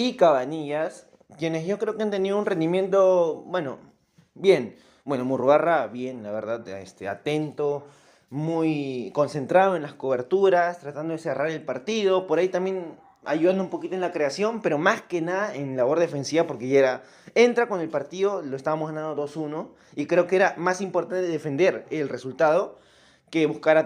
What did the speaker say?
y Cabanillas, quienes yo creo que han tenido un rendimiento, bueno, bien. Bueno, Murrugarra, bien, la verdad, este, atento, muy concentrado en las coberturas, tratando de cerrar el partido. Por ahí también ayudando un poquito en la creación, pero más que nada en labor defensiva, porque ya era, entra con el partido, lo estábamos ganando 2-1, y creo que era más importante defender el resultado que buscar